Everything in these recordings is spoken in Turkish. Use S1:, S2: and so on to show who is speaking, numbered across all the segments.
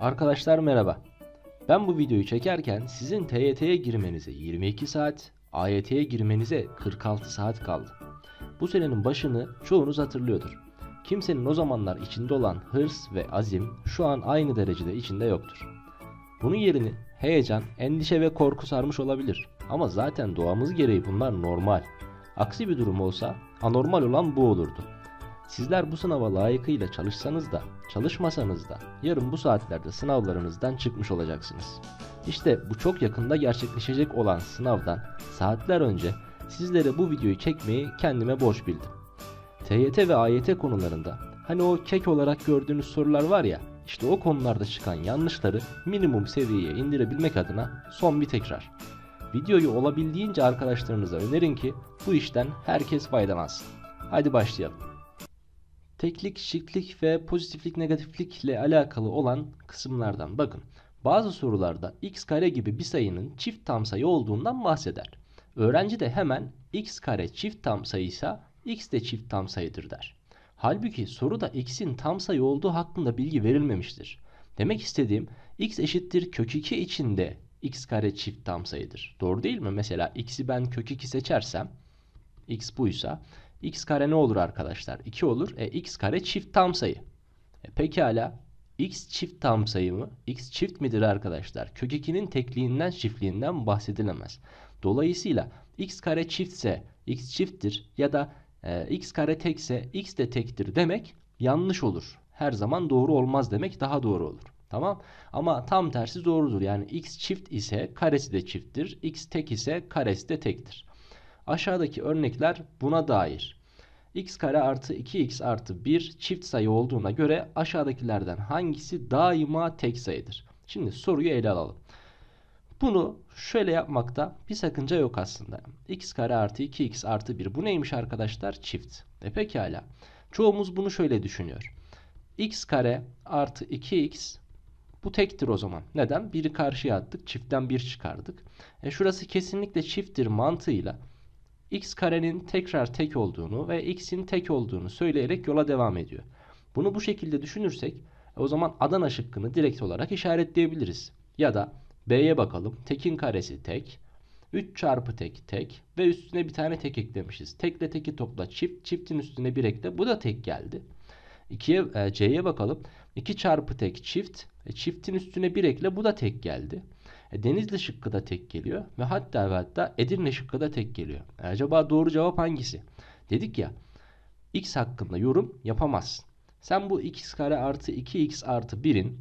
S1: Arkadaşlar merhaba. Ben bu videoyu çekerken sizin TYT'ye girmenize 22 saat, AYT'ye girmenize 46 saat kaldı. Bu senenin başını çoğunuz hatırlıyordur. Kimsenin o zamanlar içinde olan hırs ve azim şu an aynı derecede içinde yoktur. Bunun yerini heyecan, endişe ve korku sarmış olabilir. Ama zaten doğamız gereği bunlar normal. Aksi bir durum olsa anormal olan bu olurdu. Sizler bu sınava layıkıyla çalışsanız da, çalışmasanız da yarın bu saatlerde sınavlarınızdan çıkmış olacaksınız. İşte bu çok yakında gerçekleşecek olan sınavdan saatler önce sizlere bu videoyu çekmeyi kendime borç bildim. TYT ve AYT konularında hani o kek olarak gördüğünüz sorular var ya işte o konularda çıkan yanlışları minimum seviyeye indirebilmek adına son bir tekrar. Videoyu olabildiğince arkadaşlarınıza önerin ki bu işten herkes faydalansın. Hadi başlayalım. Teklik, şıklık ve pozitiflik negatiflikle alakalı olan kısımlardan bakın. Bazı sorularda x kare gibi bir sayının çift tam sayı olduğundan bahseder. Öğrenci de hemen x kare çift tam sayıysa x de çift tam sayıdır der. Halbuki soruda x'in tam sayı olduğu hakkında bilgi verilmemiştir. Demek istediğim x eşittir kök 2 içinde x kare çift tam sayıdır. Doğru değil mi? Mesela x'i ben kök 2 seçersem x buysa x kare ne olur arkadaşlar? 2 olur. E, x kare çift tam sayı. E, pekala x çift tam sayı mı? x çift midir arkadaşlar? Kök 2'nin tekliğinden çiftliğinden bahsedilemez. Dolayısıyla x kare çiftse x çifttir ya da e, x kare tekse x de tektir demek yanlış olur. Her zaman doğru olmaz demek daha doğru olur. Tamam ama tam tersi doğrudur. Yani x çift ise karesi de çifttir. x tek ise karesi de tektir. Aşağıdaki örnekler buna dair. x kare artı 2x artı 1 çift sayı olduğuna göre aşağıdakilerden hangisi daima tek sayıdır? Şimdi soruyu ele alalım. Bunu şöyle yapmakta bir sakınca yok aslında. x kare artı 2x artı 1 bu neymiş arkadaşlar? Çift. E pekala. Çoğumuz bunu şöyle düşünüyor. x kare artı 2x bu tektir o zaman. Neden? Biri karşıya attık. Çiftten bir çıkardık. E şurası kesinlikle çifttir mantığıyla x karenin tekrar tek olduğunu ve x'in tek olduğunu söyleyerek yola devam ediyor. Bunu bu şekilde düşünürsek o zaman Adana şıkkını direkt olarak işaretleyebiliriz. Ya da B'ye bakalım. Tekin karesi tek. 3 çarpı tek tek ve üstüne bir tane tek eklemişiz. Tekle teki topla çift. Çiftin üstüne bir ekle. Bu da tek geldi. 2'ye e, C'ye bakalım. 2 çarpı tek çift. E, çiftin üstüne bir ekle. Bu da tek geldi. E, Denizli şıkkı da tek geliyor ve hatta ve hatta Edirne şıkkı da tek geliyor. E, acaba doğru cevap hangisi? Dedik ya x hakkında yorum yapamazsın. Sen bu x kare artı 2x artı 1'in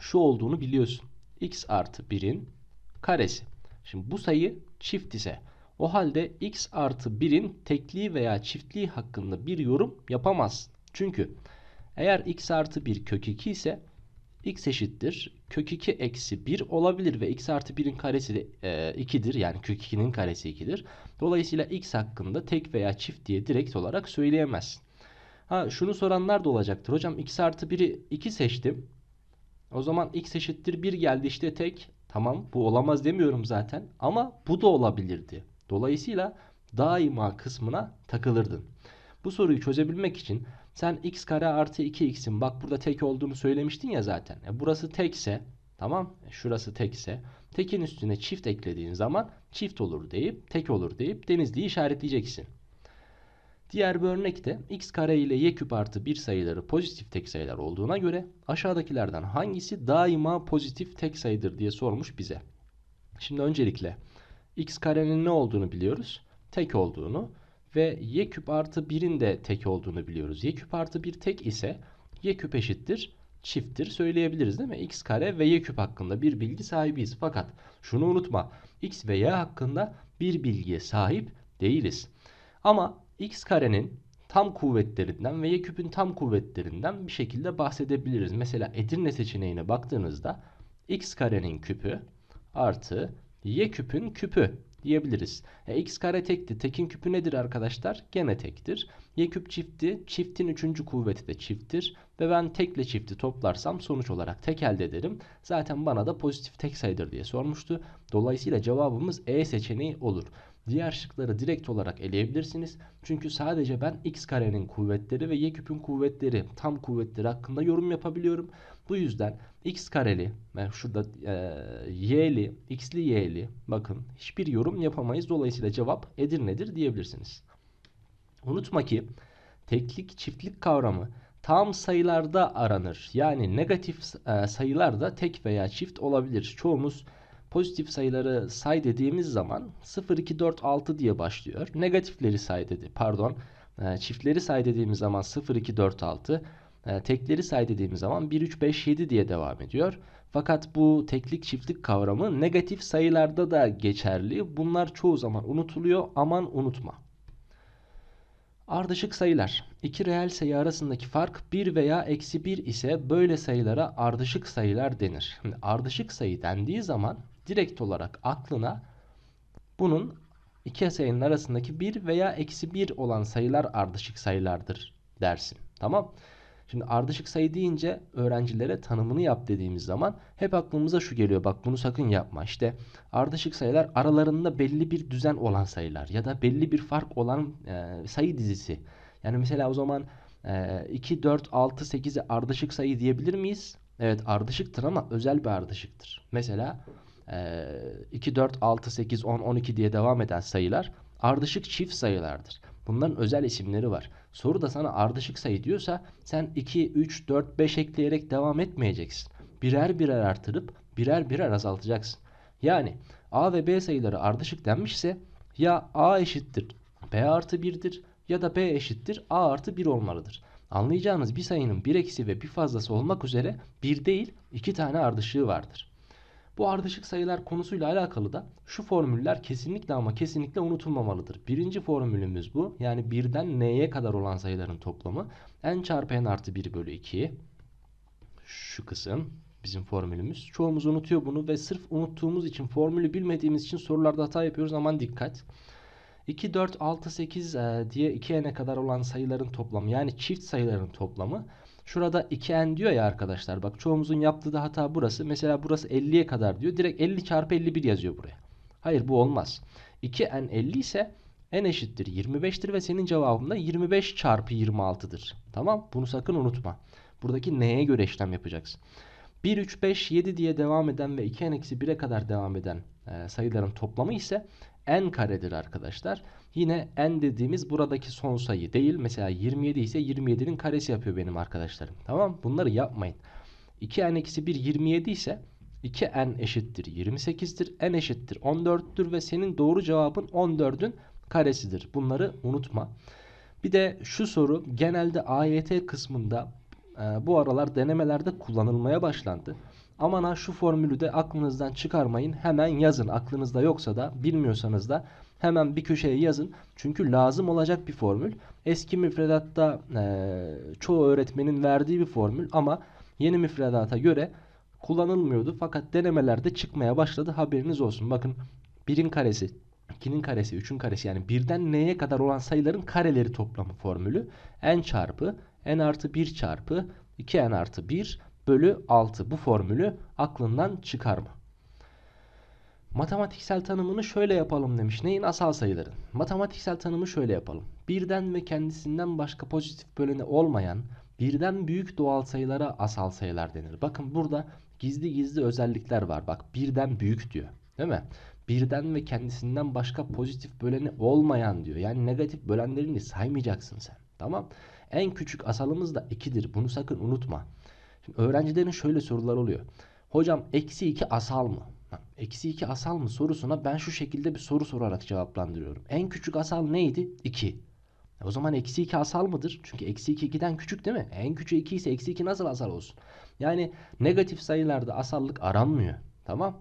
S1: şu olduğunu biliyorsun. x artı 1'in karesi. Şimdi bu sayı çift ise o halde x artı 1'in tekliği veya çiftliği hakkında bir yorum yapamazsın. Çünkü eğer x artı 1 kök 2 ise x eşittir kök 2 eksi 1 olabilir ve x artı 1'in karesi de e, 2'dir. Yani kök 2'nin karesi 2'dir. Dolayısıyla x hakkında tek veya çift diye direkt olarak söyleyemezsin. Ha şunu soranlar da olacaktır. Hocam x artı 1'i 2 seçtim. O zaman x eşittir 1 geldi işte tek. Tamam bu olamaz demiyorum zaten ama bu da olabilirdi. Dolayısıyla daima kısmına takılırdın. Bu soruyu çözebilmek için sen x kare artı 2x'in bak burada tek olduğunu söylemiştin ya zaten. E burası tekse tamam e, şurası tekse tekin üstüne çift eklediğin zaman çift olur deyip tek olur deyip denizliği işaretleyeceksin. Diğer bir örnekte x kare ile y küp artı 1 sayıları pozitif tek sayılar olduğuna göre aşağıdakilerden hangisi daima pozitif tek sayıdır diye sormuş bize. Şimdi öncelikle x karenin ne olduğunu biliyoruz. Tek olduğunu ve y küp artı 1'in de tek olduğunu biliyoruz. y küp artı 1 tek ise y küp eşittir çifttir söyleyebiliriz değil mi? x kare ve y küp hakkında bir bilgi sahibiyiz. Fakat şunu unutma x ve y hakkında bir bilgiye sahip değiliz. Ama x karenin tam kuvvetlerinden ve y küpün tam kuvvetlerinden bir şekilde bahsedebiliriz. Mesela Edirne seçeneğine baktığınızda x karenin küpü artı y küpün küpü diyebiliriz. E, x kare tekti. Tekin küpü nedir arkadaşlar? Gene tektir. Y küp çifti. Çiftin üçüncü kuvveti de çifttir. Ve ben tekle çifti toplarsam sonuç olarak tek elde ederim. Zaten bana da pozitif tek sayıdır diye sormuştu. Dolayısıyla cevabımız E seçeneği olur. Diğer şıkları direkt olarak eleyebilirsiniz. Çünkü sadece ben x karenin kuvvetleri ve y küpün kuvvetleri tam kuvvetleri hakkında yorum yapabiliyorum. Bu yüzden x kareli yani e, şurada e, y'li x'li y'li bakın hiçbir yorum yapamayız. Dolayısıyla cevap nedir diyebilirsiniz. Unutma ki teklik çiftlik kavramı tam sayılarda aranır. Yani negatif e, sayılar da tek veya çift olabilir. Çoğumuz Pozitif sayıları say dediğimiz zaman 0, 2, 4, 6 diye başlıyor. Negatifleri say dedi pardon. Ee, çiftleri say dediğimiz zaman 0, 2, 4, 6. Tekleri say dediğimiz zaman 1, 3, 5, 7 diye devam ediyor. Fakat bu teklik çiftlik kavramı negatif sayılarda da geçerli. Bunlar çoğu zaman unutuluyor. Aman unutma. Ardışık sayılar. İki reel sayı arasındaki fark 1 veya eksi 1 ise böyle sayılara ardışık sayılar denir. ardışık sayı dendiği zaman direkt olarak aklına bunun iki sayının arasındaki 1 veya eksi 1 olan sayılar ardışık sayılardır dersin. Tamam Şimdi ardışık sayı deyince öğrencilere tanımını yap dediğimiz zaman hep aklımıza şu geliyor. Bak bunu sakın yapma. İşte ardışık sayılar aralarında belli bir düzen olan sayılar ya da belli bir fark olan e, sayı dizisi. Yani mesela o zaman e, 2, 4, 6, 8'i ardışık sayı diyebilir miyiz? Evet ardışıktır ama özel bir ardışıktır. Mesela 2, 4, 6, 8, 10, 12 diye devam eden sayılar ardışık çift sayılardır. Bunların özel isimleri var. Soru da sana ardışık sayı diyorsa sen 2, 3, 4, 5 ekleyerek devam etmeyeceksin. Birer birer artırıp birer birer azaltacaksın. Yani A ve B sayıları ardışık denmişse ya A eşittir B artı 1'dir ya da B eşittir A artı 1 olmalıdır. Anlayacağınız bir sayının bir eksi ve bir fazlası olmak üzere bir değil iki tane ardışığı vardır. Bu ardışık sayılar konusuyla alakalı da şu formüller kesinlikle ama kesinlikle unutulmamalıdır. Birinci formülümüz bu. Yani 1'den n'ye kadar olan sayıların toplamı. n çarpı n artı 1 bölü 2. Şu kısım bizim formülümüz. Çoğumuz unutuyor bunu ve sırf unuttuğumuz için formülü bilmediğimiz için sorularda hata yapıyoruz. Aman dikkat. 2, 4, 6, 8 diye 2n'e kadar olan sayıların toplamı yani çift sayıların toplamı Şurada 2n diyor ya arkadaşlar. Bak çoğumuzun yaptığı da hata burası. Mesela burası 50'ye kadar diyor. Direkt 50 çarpı 51 yazıyor buraya. Hayır bu olmaz. 2n 50 ise n eşittir 25'tir ve senin cevabın da 25 çarpı 26'dır. Tamam bunu sakın unutma. Buradaki n'ye göre işlem yapacaksın. 1, 3, 5, 7 diye devam eden ve 2n-1'e kadar devam eden e, sayıların toplamı ise n karedir arkadaşlar. Yine n dediğimiz buradaki son sayı değil. Mesela 27 ise 27'nin karesi yapıyor benim arkadaşlarım. Tamam bunları yapmayın. 2n-1 27 ise 2n eşittir 28'dir. n eşittir 14'tür ve senin doğru cevabın 14'ün karesidir. Bunları unutma. Bir de şu soru genelde AYT kısmında ee, bu aralar denemelerde kullanılmaya başlandı. Aman ha şu formülü de aklınızdan çıkarmayın. Hemen yazın. Aklınızda yoksa da bilmiyorsanız da hemen bir köşeye yazın. Çünkü lazım olacak bir formül. Eski müfredatta e, çoğu öğretmenin verdiği bir formül ama yeni müfredata göre kullanılmıyordu. Fakat denemelerde çıkmaya başladı. Haberiniz olsun. Bakın birin karesi 2'nin karesi, 3'ün karesi yani birden n'ye kadar olan sayıların kareleri toplamı formülü. n çarpı n artı 1 çarpı 2n artı 1 bölü 6 bu formülü aklından çıkarma. Matematiksel tanımını şöyle yapalım demiş. Neyin? Asal sayıların. Matematiksel tanımı şöyle yapalım. Birden ve kendisinden başka pozitif böleni olmayan birden büyük doğal sayılara asal sayılar denir. Bakın burada gizli gizli özellikler var. Bak birden büyük diyor. Değil mi? Birden ve kendisinden başka pozitif böleni olmayan diyor. Yani negatif bölenlerini saymayacaksın sen. Tamam. En küçük asalımız da 2'dir. Bunu sakın unutma. Şimdi öğrencilerin şöyle sorular oluyor. Hocam eksi 2 asal mı? Eksi 2 asal mı sorusuna ben şu şekilde bir soru sorarak cevaplandırıyorum. En küçük asal neydi? 2. E, o zaman eksi 2 asal mıdır? Çünkü eksi 2 2'den küçük değil mi? En küçük 2 ise eksi 2 nasıl asal olsun? Yani negatif sayılarda asallık aranmıyor. Tamam.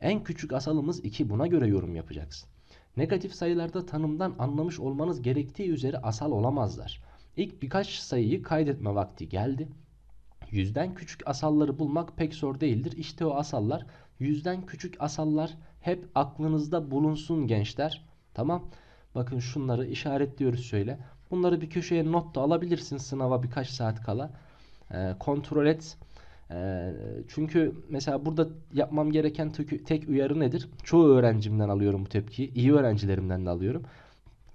S1: En küçük asalımız 2. Buna göre yorum yapacaksın. Negatif sayılarda tanımdan anlamış olmanız gerektiği üzere asal olamazlar. İlk birkaç sayıyı kaydetme vakti geldi. Yüzden küçük asalları bulmak pek zor değildir. İşte o asallar, yüzden küçük asallar hep aklınızda bulunsun gençler. Tamam. Bakın şunları işaretliyoruz şöyle. Bunları bir köşeye not da alabilirsin sınava birkaç saat kala. E, kontrol et çünkü mesela burada yapmam gereken tek, tek uyarı nedir? Çoğu öğrencimden alıyorum bu tepkiyi. İyi öğrencilerimden de alıyorum.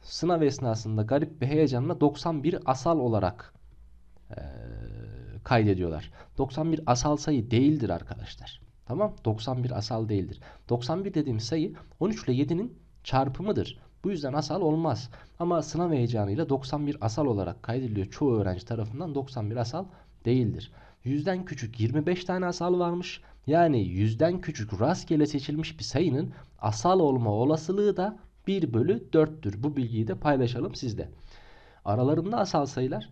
S1: Sınav esnasında garip bir heyecanla 91 asal olarak e, kaydediyorlar. 91 asal sayı değildir arkadaşlar. Tamam 91 asal değildir. 91 dediğim sayı 13 ile 7'nin çarpımıdır. Bu yüzden asal olmaz. Ama sınav heyecanıyla 91 asal olarak kaydediliyor. Çoğu öğrenci tarafından 91 asal değildir. Yüzden küçük 25 tane asal varmış. Yani yüzden küçük rastgele seçilmiş bir sayının asal olma olasılığı da 1 bölü 4'tür. Bu bilgiyi de paylaşalım sizde. Aralarında asal sayılar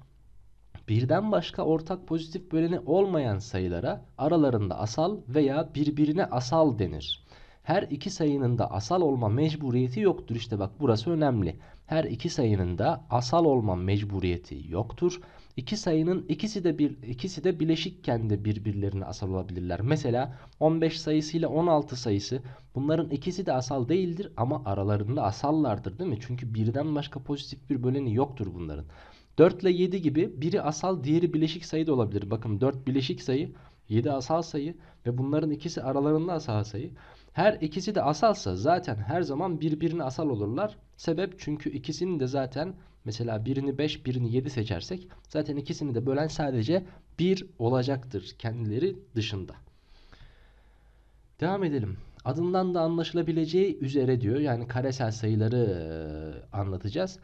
S1: birden başka ortak pozitif böleni olmayan sayılara aralarında asal veya birbirine asal denir. Her iki sayının da asal olma mecburiyeti yoktur. İşte bak burası önemli. Her iki sayının da asal olma mecburiyeti yoktur. İki sayının ikisi de bir ikisi de bileşikken de birbirlerine asal olabilirler. Mesela 15 sayısı ile 16 sayısı bunların ikisi de asal değildir ama aralarında asallardır değil mi? Çünkü birden başka pozitif bir böleni yoktur bunların. 4 ile 7 gibi biri asal diğeri bileşik sayı da olabilir. Bakın 4 bileşik sayı 7 asal sayı ve bunların ikisi aralarında asal sayı. Her ikisi de asalsa zaten her zaman birbirine asal olurlar. Sebep çünkü ikisinin de zaten Mesela birini 5 birini 7 seçersek zaten ikisini de bölen sadece 1 olacaktır kendileri dışında. Devam edelim. Adından da anlaşılabileceği üzere diyor. Yani karesel sayıları anlatacağız.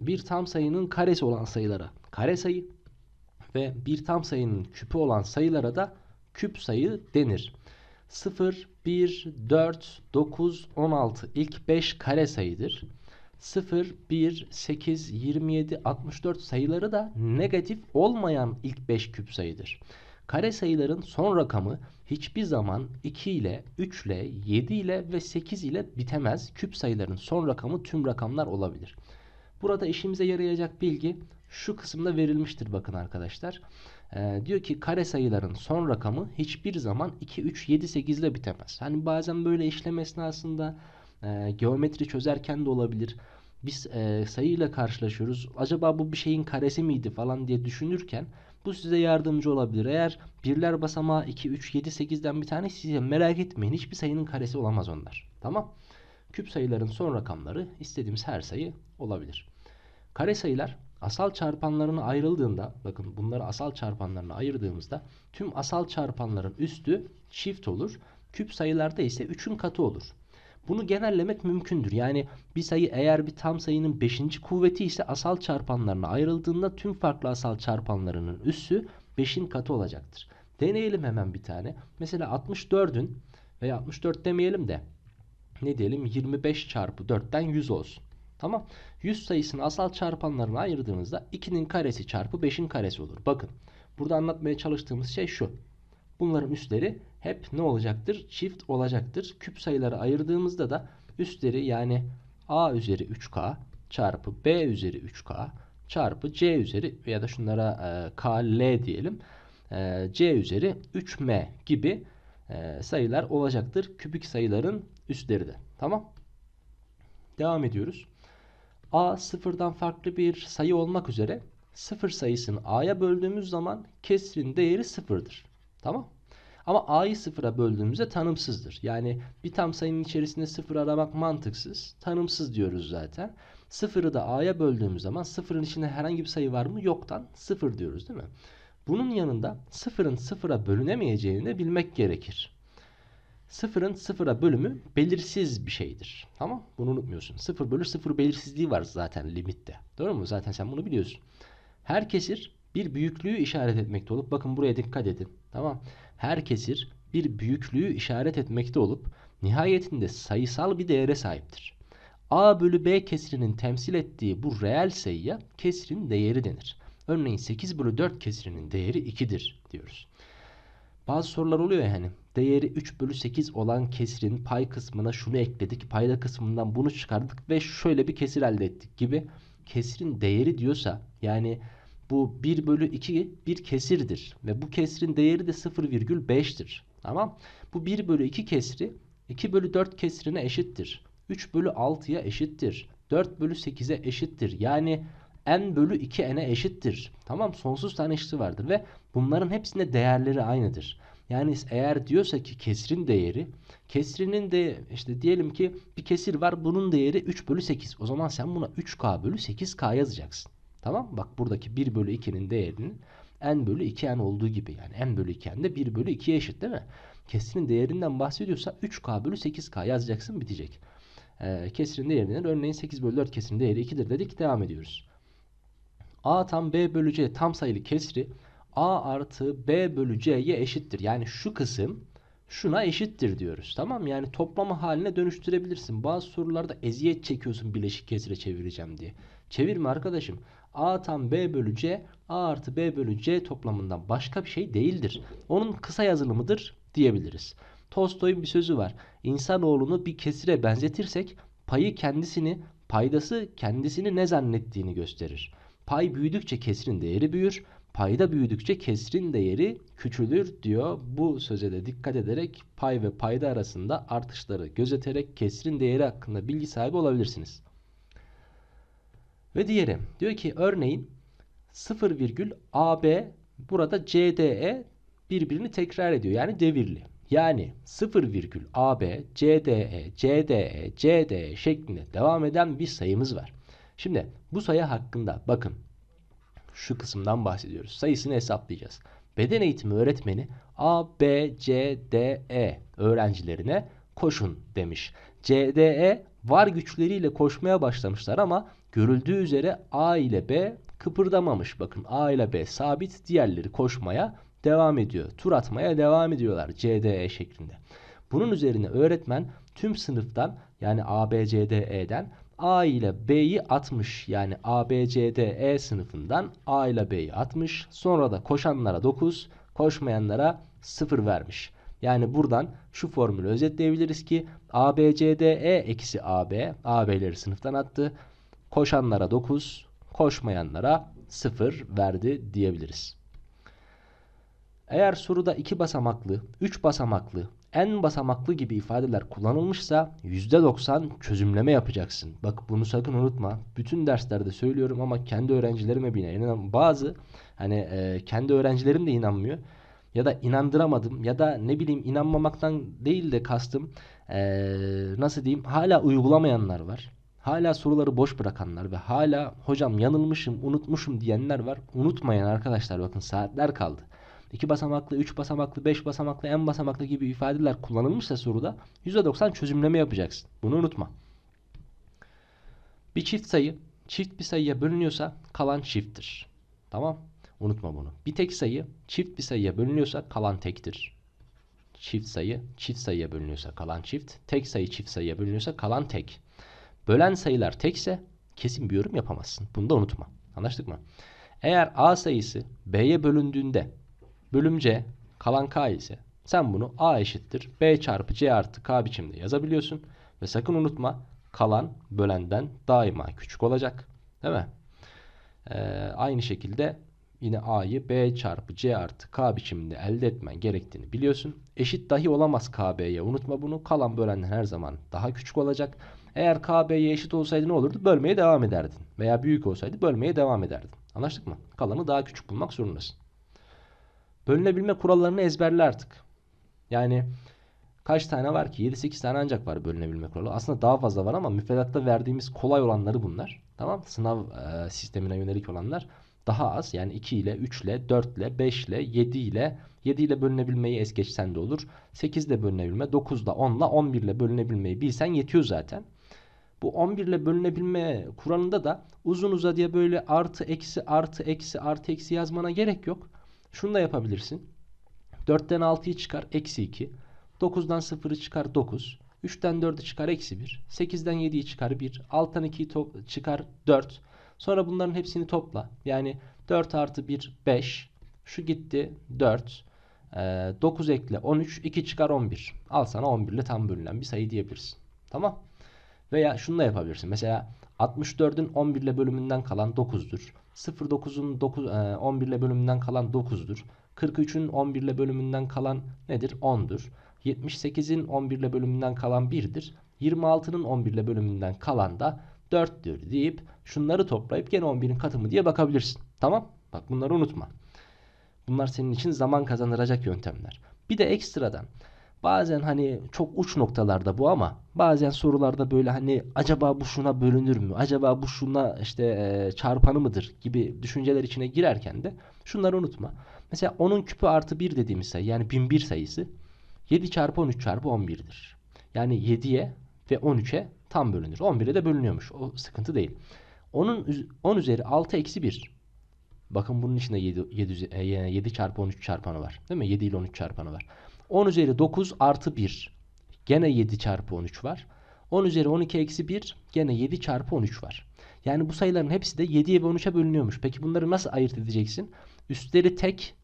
S1: Bir tam sayının karesi olan sayılara kare sayı ve bir tam sayının küpü olan sayılara da küp sayı denir. 0, 1, 4, 9, 16 ilk 5 kare sayıdır. 0, 1, 8, 27, 64 sayıları da negatif olmayan ilk 5 küp sayıdır. Kare sayıların son rakamı hiçbir zaman 2 ile, 3 ile, 7 ile ve 8 ile bitemez. Küp sayıların son rakamı tüm rakamlar olabilir. Burada işimize yarayacak bilgi şu kısımda verilmiştir bakın arkadaşlar. Ee, diyor ki kare sayıların son rakamı hiçbir zaman 2, 3, 7, 8 ile bitemez. Hani bazen böyle işlem esnasında e, geometri çözerken de olabilir biz e, sayıyla karşılaşıyoruz. Acaba bu bir şeyin karesi miydi falan diye düşünürken bu size yardımcı olabilir. Eğer birler basamağı 2, 3, 7, 8'den bir tane size merak etmeyin. Hiçbir sayının karesi olamaz onlar. Tamam. Küp sayıların son rakamları istediğimiz her sayı olabilir. Kare sayılar asal çarpanlarına ayrıldığında bakın bunları asal çarpanlarına ayırdığımızda tüm asal çarpanların üstü çift olur. Küp sayılarda ise 3'ün katı olur. Bunu genellemek mümkündür. Yani bir sayı eğer bir tam sayının 5. kuvveti ise asal çarpanlarına ayrıldığında tüm farklı asal çarpanlarının üssü 5'in katı olacaktır. Deneyelim hemen bir tane. Mesela 64'ün veya 64 demeyelim de ne diyelim 25 çarpı 4'ten 100 olsun. Tamam. 100 sayısını asal çarpanlarına ayırdığınızda 2'nin karesi çarpı 5'in karesi olur. Bakın burada anlatmaya çalıştığımız şey şu. Bunların üstleri hep ne olacaktır? Çift olacaktır. Küp sayıları ayırdığımızda da üstleri yani a üzeri 3k çarpı b üzeri 3k çarpı c üzeri ya da şunlara e, k, diyelim. E, c üzeri 3m gibi e, sayılar olacaktır. Kübik sayıların üstleri de. Tamam. Devam ediyoruz. a sıfırdan farklı bir sayı olmak üzere sıfır sayısını a'ya böldüğümüz zaman kesrin değeri sıfırdır. Tamam. Ama a'yı sıfıra böldüğümüzde tanımsızdır. Yani bir tam sayının içerisinde sıfır aramak mantıksız. Tanımsız diyoruz zaten. Sıfırı da a'ya böldüğümüz zaman sıfırın içinde herhangi bir sayı var mı? Yoktan sıfır diyoruz değil mi? Bunun yanında sıfırın sıfıra bölünemeyeceğini de bilmek gerekir. Sıfırın sıfıra bölümü belirsiz bir şeydir. Tamam Bunu unutmuyorsun. Sıfır bölü sıfır belirsizliği var zaten limitte. Doğru mu? Zaten sen bunu biliyorsun. Her kesir bir büyüklüğü işaret etmekte olup bakın buraya dikkat edin. Tamam her kesir bir büyüklüğü işaret etmekte olup nihayetinde sayısal bir değere sahiptir. A bölü B kesirinin temsil ettiği bu reel sayıya kesirin değeri denir. Örneğin 8 bölü 4 kesirinin değeri 2'dir diyoruz. Bazı sorular oluyor ya hani değeri 3 bölü 8 olan kesirin pay kısmına şunu ekledik payda kısmından bunu çıkardık ve şöyle bir kesir elde ettik gibi kesirin değeri diyorsa yani bu 1 bölü 2 bir kesirdir. Ve bu kesrin değeri de 0,5'tir. Tamam. Bu 1 bölü 2 kesri 2 bölü 4 kesrine eşittir. 3 bölü 6'ya eşittir. 4 bölü 8'e eşittir. Yani n bölü 2n'e eşittir. Tamam sonsuz tane eşiti vardır ve bunların hepsinde değerleri aynıdır. Yani eğer diyorsa ki kesrin değeri kesrinin de işte diyelim ki bir kesir var bunun değeri 3 bölü 8. O zaman sen buna 3k bölü 8k yazacaksın. Tamam Bak buradaki 1 bölü 2'nin değerinin n bölü 2n olduğu gibi. Yani n bölü 2n de 1 bölü 2'ye eşit değil mi? Kesinin değerinden bahsediyorsa 3k bölü 8k yazacaksın bitecek. Ee, kesinin değerinden örneğin 8 bölü 4 kesinin değeri 2'dir dedik devam ediyoruz. a tam b bölü c tam sayılı kesri a artı b bölü c'ye eşittir. Yani şu kısım şuna eşittir diyoruz. Tamam yani toplama haline dönüştürebilirsin. Bazı sorularda eziyet çekiyorsun bileşik kesire çevireceğim diye. Çevirme arkadaşım. A tam B bölü C A artı B bölü C toplamından başka bir şey değildir. Onun kısa yazılımıdır diyebiliriz. Tolstoy'un bir sözü var. İnsanoğlunu bir kesire benzetirsek payı kendisini, paydası kendisini ne zannettiğini gösterir. Pay büyüdükçe kesrin değeri büyür, payda büyüdükçe kesrin değeri küçülür diyor. Bu söze de dikkat ederek pay ve payda arasında artışları gözeterek kesrin değeri hakkında bilgi sahibi olabilirsiniz. Ve diğeri diyor ki örneğin 0 AB burada CDE birbirini tekrar ediyor. Yani devirli. Yani 0 AB, CDE, CDE, CDE şeklinde devam eden bir sayımız var. Şimdi bu sayı hakkında bakın şu kısımdan bahsediyoruz. Sayısını hesaplayacağız. Beden eğitimi öğretmeni A, B, C, D, E öğrencilerine koşun demiş. CDE var güçleriyle koşmaya başlamışlar ama görüldüğü üzere A ile B kıpırdamamış. Bakın A ile B sabit diğerleri koşmaya devam ediyor. Tur atmaya devam ediyorlar CDE şeklinde. Bunun üzerine öğretmen tüm sınıftan yani ABCDE'den A ile B'yi atmış. Yani ABCDE sınıfından A ile B'yi atmış. Sonra da koşanlara 9, koşmayanlara 0 vermiş. Yani buradan şu formülü özetleyebiliriz ki ABCDE eksi AB, AB'leri sınıftan attı. Koşanlara 9, koşmayanlara 0 verdi diyebiliriz. Eğer soruda 2 basamaklı, 3 basamaklı, en basamaklı gibi ifadeler kullanılmışsa %90 çözümleme yapacaksın. Bak bunu sakın unutma. Bütün derslerde söylüyorum ama kendi öğrencilerime bile inan bazı hani e, kendi öğrencilerim de inanmıyor ya da inandıramadım ya da ne bileyim inanmamaktan değil de kastım ee, nasıl diyeyim hala uygulamayanlar var. Hala soruları boş bırakanlar ve hala hocam yanılmışım unutmuşum diyenler var. unutmayan arkadaşlar bakın saatler kaldı. 2 basamaklı, üç basamaklı, beş basamaklı, en basamaklı gibi ifadeler kullanılmışsa soruda %90 çözümleme yapacaksın. Bunu unutma. Bir çift sayı çift bir sayıya bölünüyorsa kalan çifttir. Tamam? Unutma bunu. Bir tek sayı çift bir sayıya bölünüyorsa kalan tektir. Çift sayı çift sayıya bölünüyorsa kalan çift. Tek sayı çift sayıya bölünüyorsa kalan tek. Bölen sayılar tekse kesin bir yorum yapamazsın. Bunu da unutma. Anlaştık mı? Eğer A sayısı B'ye bölündüğünde bölümce kalan K ise sen bunu A eşittir B çarpı C artı K biçimde yazabiliyorsun. Ve sakın unutma kalan bölenden daima küçük olacak. Değil mi? Ee, aynı şekilde yine A'yı B çarpı C artı K biçiminde elde etmen gerektiğini biliyorsun. Eşit dahi olamaz KB'ye unutma bunu. Kalan bölenden her zaman daha küçük olacak. Eğer KB'ye eşit olsaydı ne olurdu? Bölmeye devam ederdin. Veya büyük olsaydı bölmeye devam ederdin. Anlaştık mı? Kalanı daha küçük bulmak zorundasın. Bölünebilme kurallarını ezberle artık. Yani kaç tane var ki? 7-8 tane ancak var bölünebilme kuralı. Aslında daha fazla var ama müfredatta verdiğimiz kolay olanları bunlar. Tamam Sınav e, sistemine yönelik olanlar daha az yani 2 ile 3 ile 4 ile 5 ile 7 ile 7 ile bölünebilmeyi es geçsen de olur. 8 ile bölünebilme, 9 ile 10 ile 11 ile bölünebilmeyi bilsen yetiyor zaten. Bu 11 ile bölünebilme kuralında da uzun uzadıya böyle artı eksi artı eksi artı eksi yazmana gerek yok. Şunu da yapabilirsin. 4'ten 6'yı çıkar eksi 2. 9'dan 0'ı çıkar 9. 3'ten 4'ü çıkar eksi 1. 8'den 7'yi çıkar 1. 6'dan 2'yi çıkar 4. Sonra bunların hepsini topla. Yani 4 artı 1 5. Şu gitti 4. 9 ee, ekle 13. 2 çıkar 11. Al sana 11 ile tam bölünen bir sayı diyebilirsin. Tamam. Veya şunu da yapabilirsin. Mesela 64'ün 11 ile bölümünden kalan 9'dur. 09'un 11 ile bölümünden kalan 9'dur. 43'ün 11 ile bölümünden kalan nedir? 10'dur. 78'in 11 ile bölümünden kalan 1'dir. 26'nın 11 ile bölümünden kalan da 4'tür deyip şunları toplayıp gene 11'in katımı diye bakabilirsin. Tamam? Bak bunları unutma. Bunlar senin için zaman kazandıracak yöntemler. Bir de ekstradan bazen hani çok uç noktalarda bu ama bazen sorularda böyle hani acaba bu şuna bölünür mü? Acaba bu şuna işte e, çarpanı mıdır gibi düşünceler içine girerken de şunları unutma. Mesela 10'un küpü artı 1 dediğimiz sayı yani 1001 sayısı 7 çarpı 13 çarpı 11'dir. Yani 7'ye ve 13'e tam bölünür. 11'e de bölünüyormuş. O sıkıntı değil. Onun 10 üzeri 6 eksi 1. Bakın bunun içinde 7, 7, 7 çarpı 13 çarpanı var. Değil mi? 7 ile 13 çarpanı var. 10 üzeri 9 artı 1. Gene 7 çarpı 13 var. 10 üzeri 12 eksi 1 gene 7 çarpı 13 var. Yani bu sayıların hepsi de 7'ye ve 13'e bölünüyormuş. Peki bunları nasıl ayırt edeceksin? Üstleri tek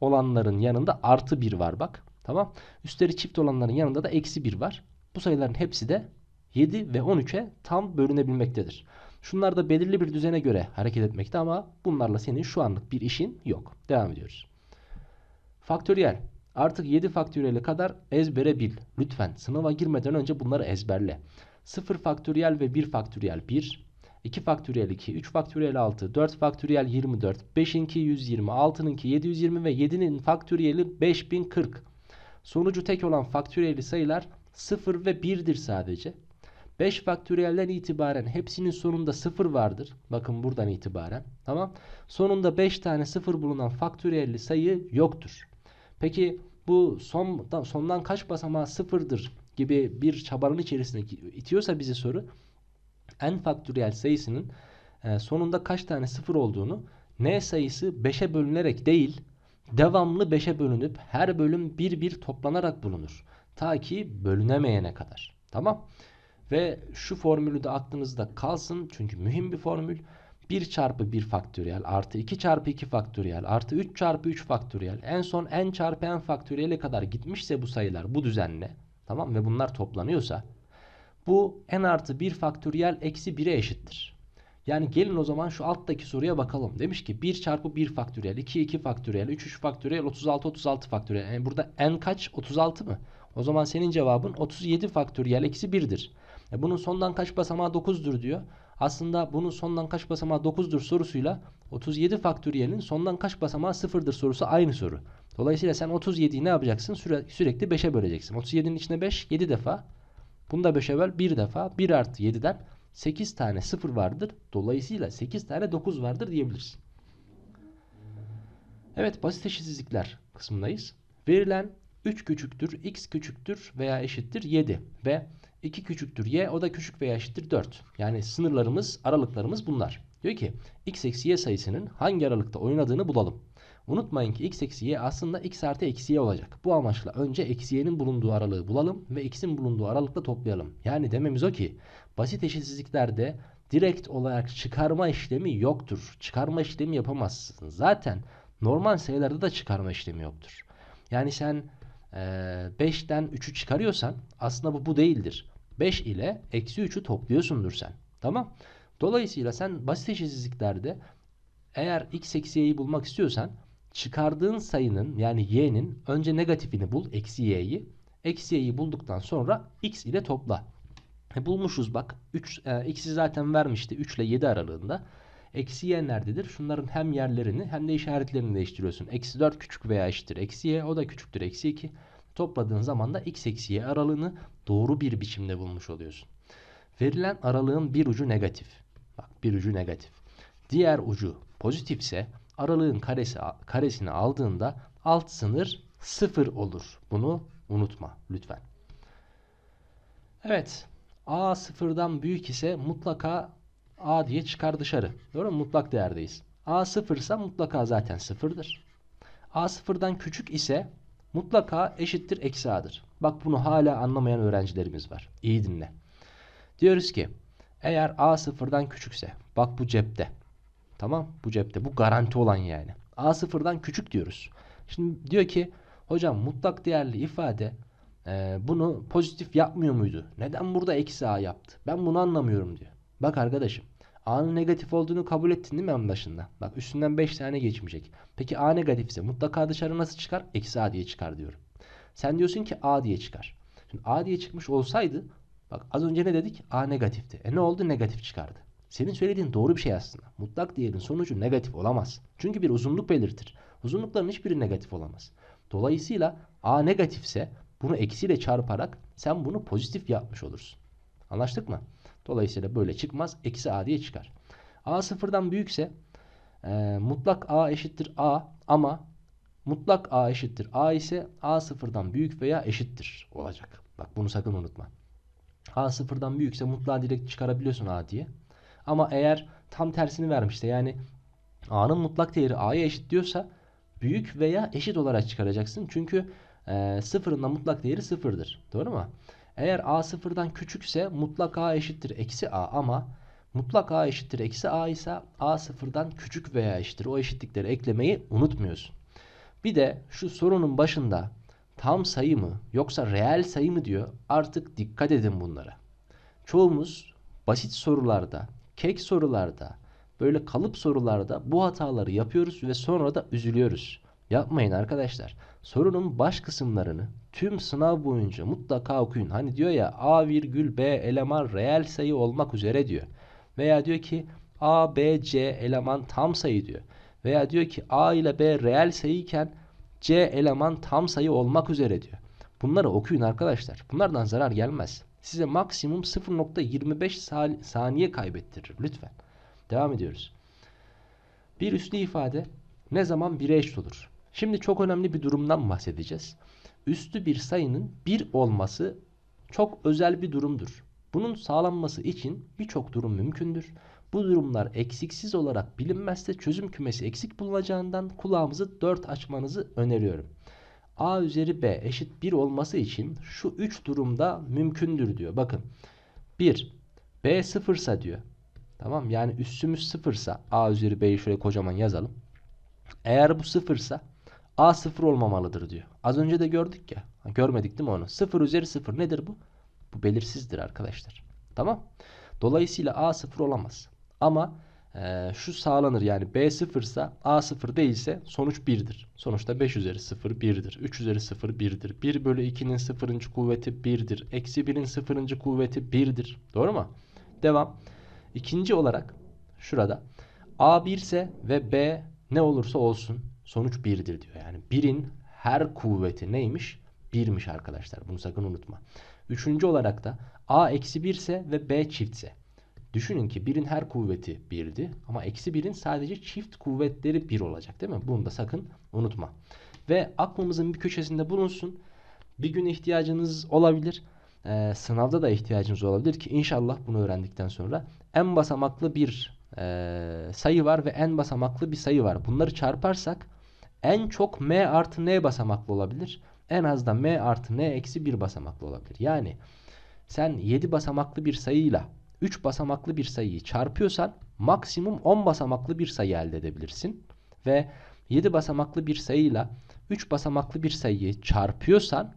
S1: olanların yanında artı 1 var bak. Tamam. Üstleri çift olanların yanında da eksi 1 var. Bu sayıların hepsi de 7 ve 13'e tam bölünebilmektedir. Şunlar da belirli bir düzene göre hareket etmekte ama bunlarla senin şu anlık bir işin yok. Devam ediyoruz. Faktöriyel. Artık 7 faktöriyeli kadar ezbere bil. Lütfen sınava girmeden önce bunları ezberle. 0 faktöriyel ve 1 faktöriyel 1, 2 faktöriyel 2, 3 faktöriyel 6, 4 faktöriyel 24, 5'inki 120, 6'nınki 720 ve 7'nin faktöriyeli 5040. Sonucu tek olan faktöriyeli sayılar 0 ve 1'dir sadece. 5 faktöriyelden itibaren hepsinin sonunda 0 vardır. Bakın buradan itibaren. Tamam. Sonunda 5 tane 0 bulunan faktöriyelli sayı yoktur. Peki bu son, sondan kaç basamağı 0'dır gibi bir çabanın içerisine itiyorsa bize soru n faktöriyel sayısının e, sonunda kaç tane 0 olduğunu n sayısı 5'e bölünerek değil devamlı 5'e bölünüp her bölüm bir bir toplanarak bulunur. Ta ki bölünemeyene kadar. Tamam. Ve şu formülü de aklınızda kalsın çünkü mühim bir formül. 1 çarpı 1 faktöriyel artı 2 çarpı 2 faktöriyel artı 3 çarpı 3 faktöriyel en son n çarpı n faktöriyele kadar gitmişse bu sayılar bu düzenle tamam ve bunlar toplanıyorsa bu n artı 1 faktöriyel eksi 1'e eşittir. Yani gelin o zaman şu alttaki soruya bakalım. Demiş ki 1 çarpı 1 faktöriyel, 2 2 faktöriyel, 3 3 faktöriyel, 36 36 faktöriyel. Yani burada n kaç? 36 mı? O zaman senin cevabın 37 faktöriyel eksi 1'dir. E bunun sondan kaç basamağı 9'dur diyor. Aslında bunun sondan kaç basamağı 9'dur sorusuyla 37 faktöriyelin sondan kaç basamağı 0'dır sorusu aynı soru. Dolayısıyla sen 37'yi ne yapacaksın? Süre, sürekli 5'e böleceksin. 37'nin içine 5 7 defa. Bunu da 5'e böl 1 defa. 1 artı 7'den 8 tane 0 vardır. Dolayısıyla 8 tane 9 vardır diyebilirsin. Evet basit eşitsizlikler kısmındayız. Verilen 3 küçüktür, x küçüktür veya eşittir 7 ve 2 küçüktür y o da küçük veya eşittir 4. Yani sınırlarımız aralıklarımız bunlar. Diyor ki x eksi y sayısının hangi aralıkta oynadığını bulalım. Unutmayın ki x eksi y aslında x artı eksi y olacak. Bu amaçla önce eksi y'nin bulunduğu aralığı bulalım ve x'in bulunduğu aralıkta toplayalım. Yani dememiz o ki basit eşitsizliklerde direkt olarak çıkarma işlemi yoktur. Çıkarma işlemi yapamazsın. Zaten normal sayılarda da çıkarma işlemi yoktur. Yani sen 5'ten ee, 3'ü çıkarıyorsan aslında bu bu değildir. 5 ile eksi 3'ü topluyorsundur sen. Tamam. Dolayısıyla sen basit eşitsizliklerde eğer x eksi y'yi bulmak istiyorsan çıkardığın sayının yani y'nin önce negatifini bul eksi y'yi. Eksi y'yi bulduktan sonra x ile topla. E bulmuşuz bak. 3, e, x'i zaten vermişti 3 ile 7 aralığında. Eksi y nerededir? Şunların hem yerlerini hem de işaretlerini değiştiriyorsun. Eksi 4 küçük veya eşittir. Eksi y o da küçüktür. Eksi 2. Topladığın zaman da x eksi y aralığını doğru bir biçimde bulmuş oluyorsun. Verilen aralığın bir ucu negatif. Bak bir ucu negatif. Diğer ucu pozitifse aralığın karesi, karesini aldığında alt sınır sıfır olur. Bunu unutma lütfen. Evet. A sıfırdan büyük ise mutlaka A diye çıkar dışarı. Doğru mu? Mutlak değerdeyiz. A sıfırsa mutlaka zaten sıfırdır. A sıfırdan küçük ise mutlaka eşittir eksi A'dır. Bak bunu hala anlamayan öğrencilerimiz var. İyi dinle. Diyoruz ki eğer A sıfırdan küçükse bak bu cepte. Tamam bu cepte bu garanti olan yani. A sıfırdan küçük diyoruz. Şimdi diyor ki hocam mutlak değerli ifade e, bunu pozitif yapmıyor muydu? Neden burada eksi A yaptı? Ben bunu anlamıyorum diyor. Bak arkadaşım A'nın negatif olduğunu kabul ettin değil mi en Bak üstünden 5 tane geçmeyecek. Peki A negatifse mutlaka dışarı nasıl çıkar? Eksi A diye çıkar diyorum. Sen diyorsun ki A diye çıkar. Şimdi A diye çıkmış olsaydı bak az önce ne dedik? A negatifti. E ne oldu? Negatif çıkardı. Senin söylediğin doğru bir şey aslında. Mutlak değerin sonucu negatif olamaz. Çünkü bir uzunluk belirtir. Uzunlukların hiçbiri negatif olamaz. Dolayısıyla A negatifse bunu eksiyle çarparak sen bunu pozitif yapmış olursun. Anlaştık mı? Dolayısıyla böyle çıkmaz. Eksi a diye çıkar. a sıfırdan büyükse e, mutlak a eşittir a ama mutlak a eşittir a ise a sıfırdan büyük veya eşittir olacak. Bak bunu sakın unutma. a sıfırdan büyükse mutlak direkt çıkarabiliyorsun a diye. Ama eğer tam tersini vermişse yani a'nın mutlak değeri a'ya eşit diyorsa büyük veya eşit olarak çıkaracaksın. Çünkü e, sıfırın mutlak değeri sıfırdır. Doğru mu? Eğer a sıfırdan küçükse mutlak a eşittir eksi a ama mutlak a eşittir eksi a ise a sıfırdan küçük veya eşittir. O eşitlikleri eklemeyi unutmuyorsun. Bir de şu sorunun başında tam sayı mı yoksa reel sayı mı diyor artık dikkat edin bunlara. Çoğumuz basit sorularda, kek sorularda, böyle kalıp sorularda bu hataları yapıyoruz ve sonra da üzülüyoruz. Yapmayın arkadaşlar. Sorunun baş kısımlarını tüm sınav boyunca mutlaka okuyun. Hani diyor ya A virgül B eleman reel sayı olmak üzere diyor. Veya diyor ki A, B, C eleman tam sayı diyor. Veya diyor ki A ile B reel sayıyken C eleman tam sayı olmak üzere diyor. Bunları okuyun arkadaşlar. Bunlardan zarar gelmez. Size maksimum 0.25 saniye kaybettirir lütfen. Devam ediyoruz. Bir üslü ifade ne zaman 1'e eşit olur? Şimdi çok önemli bir durumdan bahsedeceğiz. Üstü bir sayının 1 olması çok özel bir durumdur. Bunun sağlanması için birçok durum mümkündür. Bu durumlar eksiksiz olarak bilinmezse çözüm kümesi eksik bulunacağından kulağımızı 4 açmanızı öneriyorum. A üzeri B eşit 1 olması için şu 3 durumda mümkündür diyor. Bakın 1 B sıfırsa diyor. Tamam yani üssümüz sıfırsa A üzeri B'yi şöyle kocaman yazalım. Eğer bu sıfırsa A sıfır olmamalıdır diyor. Az önce de gördük ya. görmedik değil mi onu? Sıfır üzeri sıfır nedir bu? Bu belirsizdir arkadaşlar. Tamam. Dolayısıyla A sıfır olamaz. Ama e, şu sağlanır yani B sıfırsa A sıfır değilse sonuç birdir. Sonuçta 5 üzeri sıfır birdir. 3 üzeri sıfır birdir. 1 bölü 2'nin sıfırıncı kuvveti birdir. Eksi 1'in sıfırıncı kuvveti birdir. Doğru mu? Devam. İkinci olarak şurada A1 ise ve B ne olursa olsun sonuç birdir diyor. Yani birin her kuvveti neymiş? birmiş arkadaşlar. Bunu sakın unutma. Üçüncü olarak da a eksi 1 ise ve b çiftse. Düşünün ki birin her kuvveti birdi ama eksi birin sadece çift kuvvetleri bir olacak değil mi? Bunu da sakın unutma. Ve aklımızın bir köşesinde bulunsun. Bir gün ihtiyacınız olabilir. Ee, sınavda da ihtiyacınız olabilir ki inşallah bunu öğrendikten sonra en basamaklı bir e, sayı var ve en basamaklı bir sayı var. Bunları çarparsak en çok m artı n basamaklı olabilir. En az da m artı n eksi 1 basamaklı olabilir. Yani sen 7 basamaklı bir sayıyla 3 basamaklı bir sayıyı çarpıyorsan maksimum 10 basamaklı bir sayı elde edebilirsin. Ve 7 basamaklı bir sayıyla 3 basamaklı bir sayıyı çarpıyorsan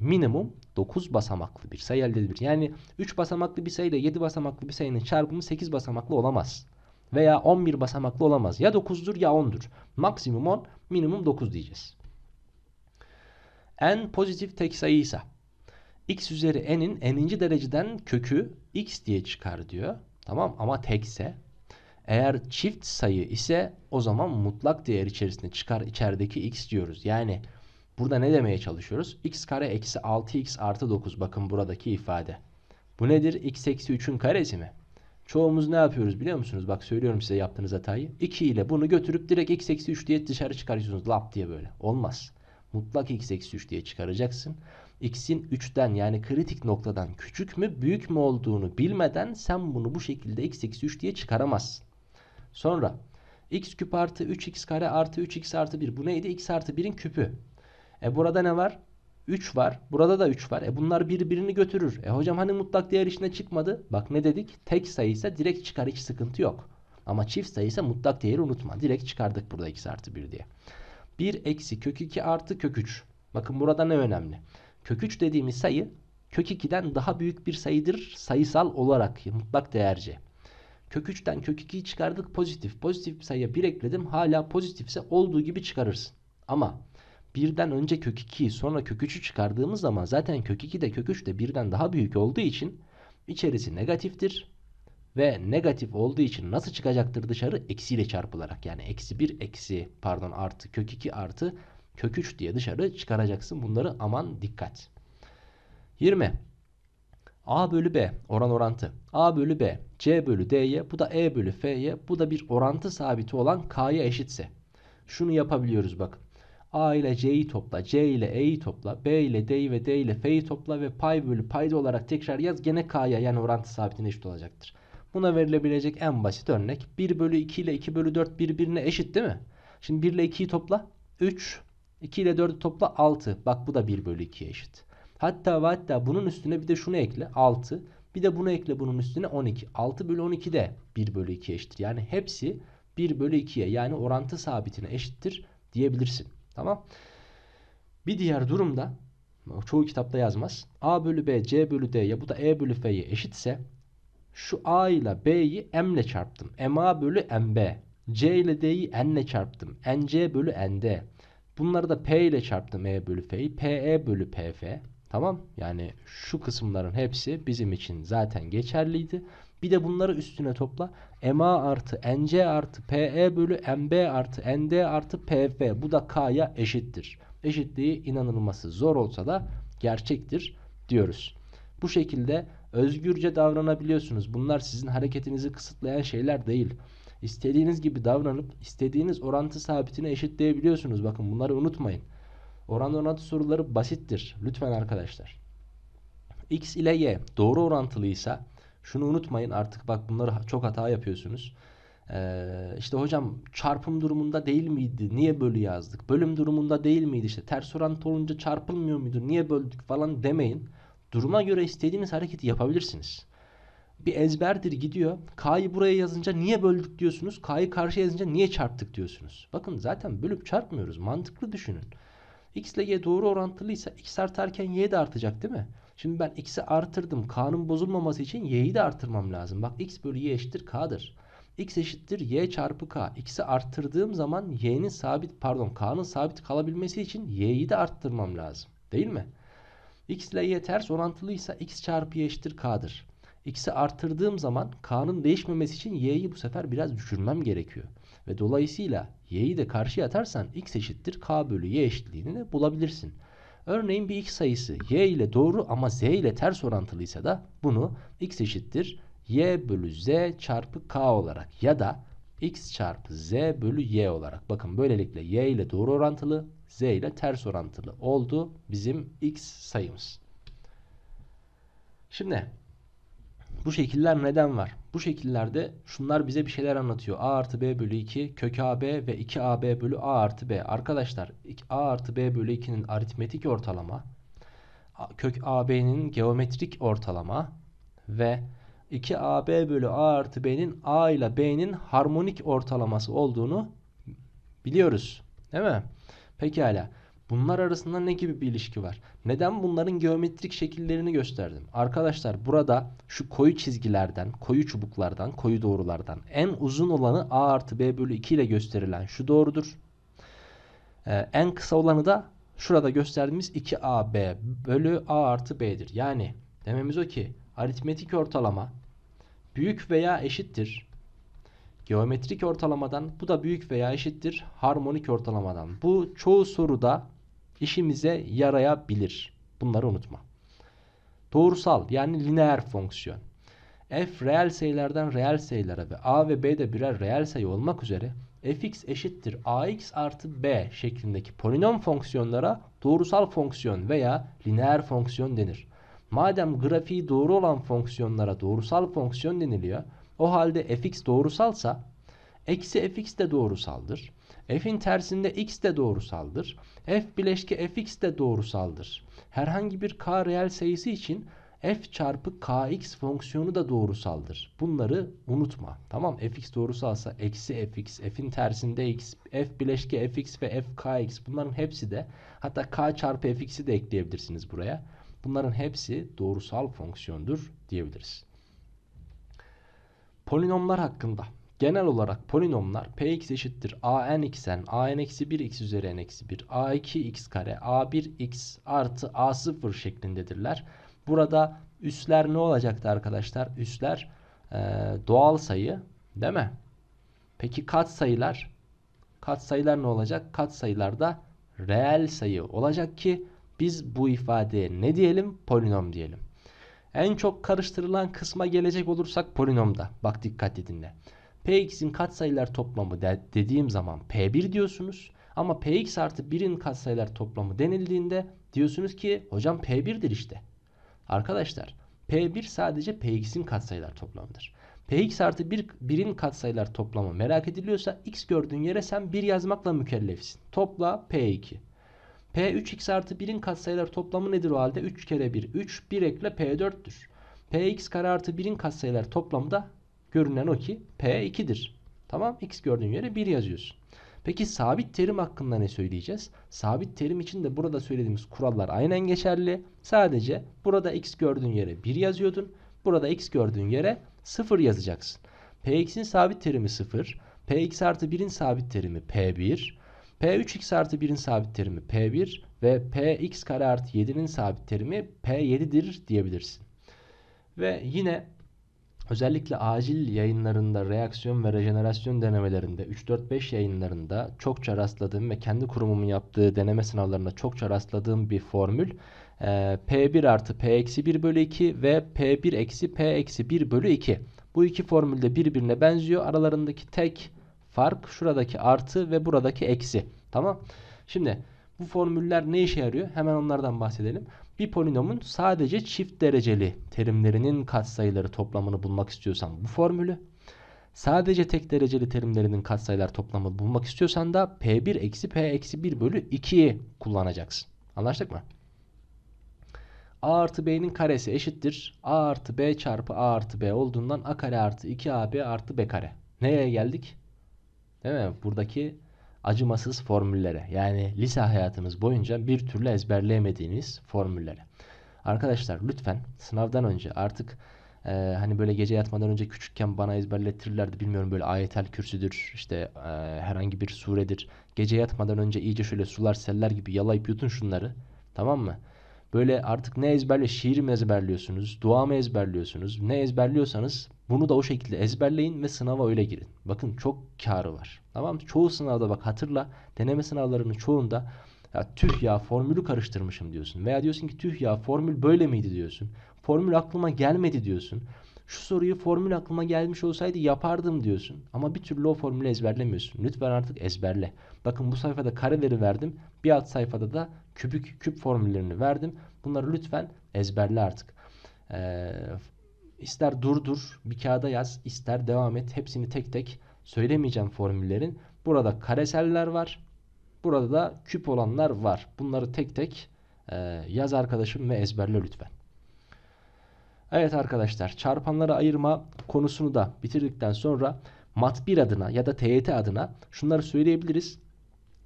S1: minimum 9 basamaklı bir sayı elde edilir. Yani 3 basamaklı bir sayıyla ile 7 basamaklı bir sayının çarpımı 8 basamaklı olamaz veya 11 basamaklı olamaz. Ya 9'dur ya 10'dur. Maksimum 10, minimum 9 diyeceğiz. N pozitif tek sayı ise x üzeri n'in n'inci dereceden kökü x diye çıkar diyor. Tamam ama tekse eğer çift sayı ise o zaman mutlak değer içerisinde çıkar içerideki x diyoruz. Yani burada ne demeye çalışıyoruz? x kare eksi 6x artı 9 bakın buradaki ifade. Bu nedir? x eksi 3'ün karesi mi? Çoğumuz ne yapıyoruz biliyor musunuz? Bak söylüyorum size yaptığınız hatayı. 2 ile bunu götürüp direkt x eksi 3 diye dışarı çıkarıyorsunuz. Lap diye böyle. Olmaz. Mutlak x eksi 3 diye çıkaracaksın. x'in 3'ten yani kritik noktadan küçük mü büyük mü olduğunu bilmeden sen bunu bu şekilde x eksi 3 diye çıkaramazsın. Sonra x küp artı 3x kare artı 3x artı 1. Bu neydi? x artı 1'in küpü. E burada ne var? 3 var. Burada da 3 var. E bunlar birbirini götürür. E hocam hani mutlak değer işine çıkmadı? Bak ne dedik? Tek sayı ise direkt çıkar. Hiç sıkıntı yok. Ama çift sayı ise mutlak değeri unutma. Direkt çıkardık burada x artı 1 diye. 1 eksi kök 2 artı kök 3. Bakın burada ne önemli? Kök 3 dediğimiz sayı kök 2'den daha büyük bir sayıdır sayısal olarak mutlak değerce. Kök 3'ten kök 2'yi çıkardık pozitif. Pozitif bir sayıya 1 ekledim hala pozitifse olduğu gibi çıkarırsın. Ama birden önce kök 2'yi sonra kök 3'ü çıkardığımız zaman zaten kök 2 de kök 3 de birden daha büyük olduğu için içerisi negatiftir. Ve negatif olduğu için nasıl çıkacaktır dışarı? Eksiyle çarpılarak yani eksi 1 eksi pardon artı kök 2 artı kök 3 diye dışarı çıkaracaksın bunları aman dikkat. 20. A bölü B oran orantı. A bölü B, C bölü D'ye, bu da E bölü F'ye, bu da bir orantı sabiti olan K'ya eşitse. Şunu yapabiliyoruz bakın. A ile C'yi topla, C ile E'yi topla, B ile D'yi ve D ile F'yi topla ve pay bölü payda olarak tekrar yaz. Gene K'ya yani orantı sabitine eşit olacaktır. Buna verilebilecek en basit örnek 1 bölü 2 ile 2 bölü 4 birbirine eşit değil mi? Şimdi 1 ile 2'yi topla 3, 2 ile 4'ü topla 6. Bak bu da 1 bölü 2'ye eşit. Hatta ve hatta bunun üstüne bir de şunu ekle 6. Bir de bunu ekle bunun üstüne 12. 6 bölü 12 de 1 bölü 2'ye eşittir. Yani hepsi 1 bölü 2'ye yani orantı sabitine eşittir diyebilirsin. Tamam. Bir diğer durumda çoğu kitapta yazmaz. A bölü B, C bölü D ya bu da E bölü F'ye eşitse şu A ile B'yi M ile çarptım. MA bölü MB. C ile D'yi N ile çarptım. NC bölü ND. Bunları da P ile çarptım E bölü F'yi. PE bölü PF. Tamam yani şu kısımların hepsi bizim için zaten geçerliydi. Bir de bunları üstüne topla. MA artı NC artı PE bölü MB artı ND artı PF. Bu da K'ya eşittir. Eşitliği inanılması zor olsa da gerçektir diyoruz. Bu şekilde özgürce davranabiliyorsunuz. Bunlar sizin hareketinizi kısıtlayan şeyler değil. İstediğiniz gibi davranıp istediğiniz orantı sabitini eşitleyebiliyorsunuz. Bakın bunları unutmayın. Oran orantı soruları basittir. Lütfen arkadaşlar. X ile Y doğru orantılıysa şunu unutmayın artık bak bunları çok hata yapıyorsunuz. Ee, işte hocam çarpım durumunda değil miydi? Niye bölü yazdık? Bölüm durumunda değil miydi? İşte ters orantı olunca çarpılmıyor muydu? Niye böldük falan demeyin. Duruma göre istediğiniz hareketi yapabilirsiniz. Bir ezberdir gidiyor. K'yı buraya yazınca niye böldük diyorsunuz. K'yı karşıya yazınca niye çarptık diyorsunuz. Bakın zaten bölüp çarpmıyoruz. Mantıklı düşünün. X ile Y doğru orantılıysa X artarken Y de artacak değil mi? Şimdi ben X'i artırdım. K'nın bozulmaması için Y'yi de artırmam lazım. Bak X bölü Y eşittir K'dır. X eşittir Y çarpı K. X'i arttırdığım zaman Y'nin sabit pardon K'nın sabit kalabilmesi için Y'yi de arttırmam lazım. Değil mi? X ile Y ters orantılıysa X çarpı Y eşittir K'dır. X'i artırdığım zaman K'nın değişmemesi için Y'yi bu sefer biraz düşürmem gerekiyor. Ve dolayısıyla Y'yi de karşıya atarsan X eşittir K bölü Y eşitliğini bulabilirsin. Örneğin bir X sayısı Y ile doğru ama Z ile ters orantılıysa da bunu X eşittir Y bölü Z çarpı K olarak ya da X çarpı Z bölü Y olarak. Bakın böylelikle Y ile doğru orantılı Z ile ters orantılı oldu bizim X sayımız. Şimdi bu şekiller neden var? Bu şekillerde şunlar bize bir şeyler anlatıyor. A artı B bölü 2 kök AB ve 2AB bölü A artı B. Arkadaşlar A artı B bölü 2'nin aritmetik ortalama, kök AB'nin geometrik ortalama ve 2AB bölü A artı B'nin A ile B'nin harmonik ortalaması olduğunu biliyoruz. Değil mi? Pekala. Bunlar arasında ne gibi bir ilişki var? Neden bunların geometrik şekillerini gösterdim? Arkadaşlar burada şu koyu çizgilerden, koyu çubuklardan, koyu doğrulardan en uzun olanı a artı b bölü 2 ile gösterilen şu doğrudur. Ee, en kısa olanı da şurada gösterdiğimiz 2ab bölü a artı b'dir. Yani dememiz o ki aritmetik ortalama büyük veya eşittir geometrik ortalamadan bu da büyük veya eşittir harmonik ortalamadan. Bu çoğu soruda işimize yarayabilir. Bunları unutma. Doğrusal yani lineer fonksiyon. F reel sayılardan reel sayılara ve A ve B de birer reel sayı olmak üzere fx eşittir ax artı b şeklindeki polinom fonksiyonlara doğrusal fonksiyon veya lineer fonksiyon denir. Madem grafiği doğru olan fonksiyonlara doğrusal fonksiyon deniliyor, o halde fx doğrusalsa eksi fx de doğrusaldır. F'in tersinde x de doğrusaldır. F bileşke fx de doğrusaldır. Herhangi bir k reel sayısı için f çarpı kx fonksiyonu da doğrusaldır. Bunları unutma. Tamam fx doğrusalsa eksi fx, f'in tersinde x, f bileşke fx ve f kx bunların hepsi de hatta k çarpı fx'i de ekleyebilirsiniz buraya. Bunların hepsi doğrusal fonksiyondur diyebiliriz. Polinomlar hakkında Genel olarak polinomlar px eşittir an x'en an eksi 1 x üzeri n eksi 1 a2 x kare a1 x artı a0 şeklindedirler. Burada üsler ne olacaktı arkadaşlar? Üsler e, doğal sayı değil mi? Peki kat sayılar? Kat sayılar ne olacak? Kat sayılar da reel sayı olacak ki biz bu ifadeye ne diyelim? Polinom diyelim. En çok karıştırılan kısma gelecek olursak polinomda. Bak dikkatli dinle. Px'in katsayılar toplamı de, dediğim zaman P1 diyorsunuz. Ama Px artı 1'in katsayılar toplamı denildiğinde diyorsunuz ki hocam P1'dir işte. Arkadaşlar P1 sadece Px'in katsayılar toplamıdır. Px artı 1, 1'in katsayılar toplamı merak ediliyorsa x gördüğün yere sen 1 yazmakla mükellefsin. Topla P2. P3x artı 1'in katsayılar toplamı nedir o halde? 3 kere 1. 3 1 ekle P4'tür. Px kare artı 1'in katsayılar toplamı da Görünen o ki P 2'dir. Tamam x gördüğün yere 1 yazıyorsun. Peki sabit terim hakkında ne söyleyeceğiz? Sabit terim için de burada söylediğimiz kurallar aynen geçerli. Sadece burada x gördüğün yere 1 yazıyordun. Burada x gördüğün yere 0 yazacaksın. Px'in sabit terimi 0. Px artı 1'in sabit terimi P1. P3x artı 1'in sabit terimi P1 ve Px kare artı 7'nin sabit terimi P7'dir diyebilirsin. Ve yine Özellikle acil yayınlarında reaksiyon ve rejenerasyon denemelerinde 3-4-5 yayınlarında çokça rastladığım ve kendi kurumumun yaptığı deneme sınavlarında çokça rastladığım bir formül ee, P1 artı P-1 bölü 2 ve P1 eksi P-1 bölü 2. Bu iki formülde birbirine benziyor. Aralarındaki tek fark şuradaki artı ve buradaki eksi. Tamam. Şimdi bu formüller ne işe yarıyor? Hemen onlardan bahsedelim. Bir polinomun sadece çift dereceli terimlerinin katsayıları toplamını bulmak istiyorsan bu formülü. Sadece tek dereceli terimlerinin katsayılar toplamını bulmak istiyorsan da P1 eksi P eksi 1 bölü 2'yi kullanacaksın. Anlaştık mı? A artı B'nin karesi eşittir. A artı B çarpı A artı B olduğundan A kare artı 2AB artı B kare. Neye geldik? Değil mi? Buradaki acımasız formüllere yani lise hayatımız boyunca bir türlü ezberleyemediğiniz formüllere. Arkadaşlar lütfen sınavdan önce artık e, hani böyle gece yatmadan önce küçükken bana ezberlettirirlerdi bilmiyorum böyle ayetel kürsüdür işte e, herhangi bir suredir. Gece yatmadan önce iyice şöyle sular seller gibi yalayıp yutun şunları tamam mı? Böyle artık ne ezberle şiir mi ezberliyorsunuz, dua mı ezberliyorsunuz, ne ezberliyorsanız bunu da o şekilde ezberleyin ve sınava öyle girin. Bakın çok karı var. Tamam Çoğu sınavda bak hatırla deneme sınavlarının çoğunda ya tüh ya formülü karıştırmışım diyorsun. Veya diyorsun ki tüh ya formül böyle miydi diyorsun. Formül aklıma gelmedi diyorsun. Şu soruyu formül aklıma gelmiş olsaydı yapardım diyorsun. Ama bir türlü o formülü ezberlemiyorsun. Lütfen artık ezberle. Bakın bu sayfada kareleri verdim. Bir alt sayfada da kübük küp formüllerini verdim. Bunları lütfen ezberle artık. Ee, ister durdur bir kağıda yaz ister devam et hepsini tek tek söylemeyeceğim formüllerin. Burada kareseller var. Burada da küp olanlar var. Bunları tek tek e, yaz arkadaşım ve ezberle lütfen. Evet arkadaşlar çarpanları ayırma konusunu da bitirdikten sonra mat 1 adına ya da TYT adına şunları söyleyebiliriz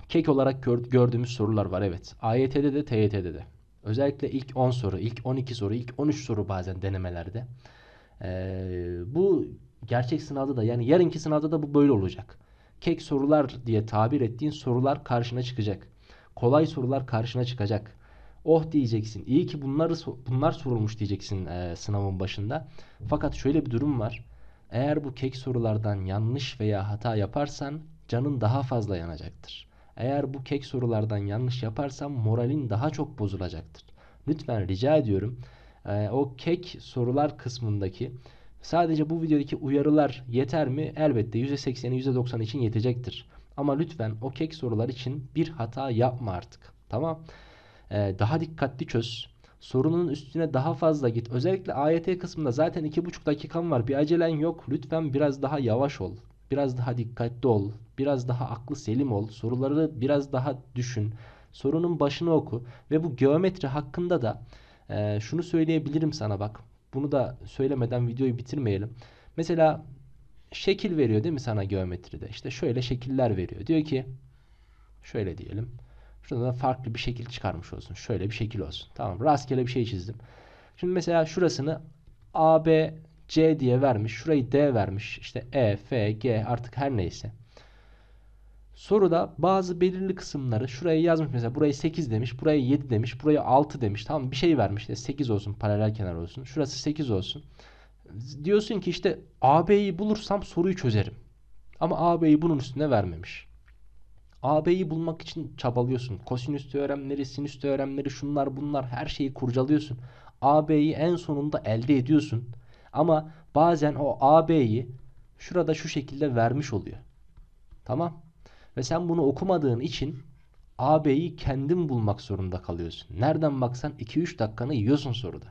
S1: kek olarak gördüğümüz sorular var evet. AYT'de de TYT'de de. Özellikle ilk 10 soru, ilk 12 soru, ilk 13 soru bazen denemelerde. Ee, bu gerçek sınavda da yani yarınki sınavda da bu böyle olacak. Kek sorular diye tabir ettiğin sorular karşına çıkacak. Kolay sorular karşına çıkacak. Oh diyeceksin. İyi ki bunları bunlar sorulmuş diyeceksin e, sınavın başında. Fakat şöyle bir durum var. Eğer bu kek sorulardan yanlış veya hata yaparsan canın daha fazla yanacaktır. Eğer bu kek sorulardan yanlış yaparsam moralin daha çok bozulacaktır. Lütfen rica ediyorum e, o kek sorular kısmındaki sadece bu videodaki uyarılar yeter mi? Elbette %80'i %90 için yetecektir. Ama lütfen o kek sorular için bir hata yapma artık. Tamam. E, daha dikkatli çöz. Sorunun üstüne daha fazla git. Özellikle AYT kısmında zaten 2,5 dakikan var. Bir acelen yok. Lütfen biraz daha yavaş ol. Biraz daha dikkatli ol. Biraz daha aklı selim ol. Soruları biraz daha düşün. Sorunun başını oku. Ve bu geometri hakkında da e, şunu söyleyebilirim sana bak. Bunu da söylemeden videoyu bitirmeyelim. Mesela şekil veriyor değil mi sana geometride? İşte şöyle şekiller veriyor. Diyor ki şöyle diyelim. Şuradan farklı bir şekil çıkarmış olsun. Şöyle bir şekil olsun. Tamam rastgele bir şey çizdim. Şimdi mesela şurasını AB C diye vermiş. Şurayı D vermiş. İşte E, F, G artık her neyse. Soruda bazı belirli kısımları şuraya yazmış. Mesela burayı 8 demiş. burayı 7 demiş. burayı 6 demiş. Tamam bir şey vermiş. İşte 8 olsun paralel kenar olsun. Şurası 8 olsun. Diyorsun ki işte AB'yi bulursam soruyu çözerim. Ama AB'yi bunun üstüne vermemiş. AB'yi bulmak için çabalıyorsun. Kosinüs teoremleri, sinüs teoremleri, şunlar bunlar her şeyi kurcalıyorsun. AB'yi en sonunda elde ediyorsun. Ama bazen o AB'yi şurada şu şekilde vermiş oluyor. Tamam. Ve sen bunu okumadığın için AB'yi kendin bulmak zorunda kalıyorsun. Nereden baksan 2-3 dakikanı yiyorsun soruda.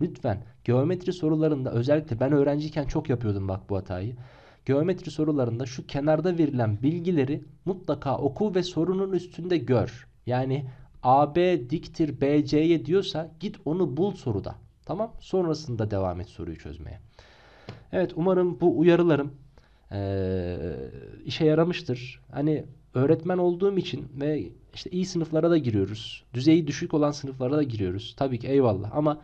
S1: Lütfen geometri sorularında özellikle ben öğrenciyken çok yapıyordum bak bu hatayı. Geometri sorularında şu kenarda verilen bilgileri mutlaka oku ve sorunun üstünde gör. Yani AB diktir BC'ye diyorsa git onu bul soruda. Tamam sonrasında devam et soruyu çözmeye. Evet umarım bu uyarılarım e, işe yaramıştır. Hani öğretmen olduğum için ve işte iyi sınıflara da giriyoruz. Düzeyi düşük olan sınıflara da giriyoruz. Tabii ki eyvallah ama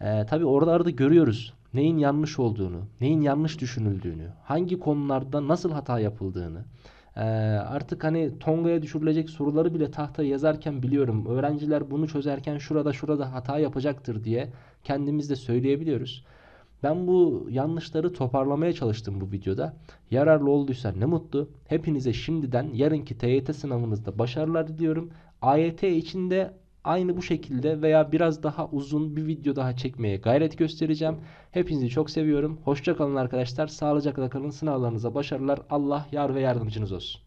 S1: e, tabii oralarda görüyoruz neyin yanlış olduğunu, neyin yanlış düşünüldüğünü, hangi konularda nasıl hata yapıldığını. Ee, artık hani Tonga'ya düşürülecek soruları bile tahtaya yazarken biliyorum. Öğrenciler bunu çözerken şurada şurada hata yapacaktır diye kendimiz de söyleyebiliyoruz. Ben bu yanlışları toparlamaya çalıştım bu videoda. Yararlı olduysa ne mutlu. Hepinize şimdiden yarınki TYT sınavınızda başarılar diliyorum. AYT için de aynı bu şekilde veya biraz daha uzun bir video daha çekmeye gayret göstereceğim. Hepinizi çok seviyorum. Hoşçakalın arkadaşlar. Sağlıcakla kalın. Sınavlarınıza başarılar. Allah yar ve yardımcınız olsun.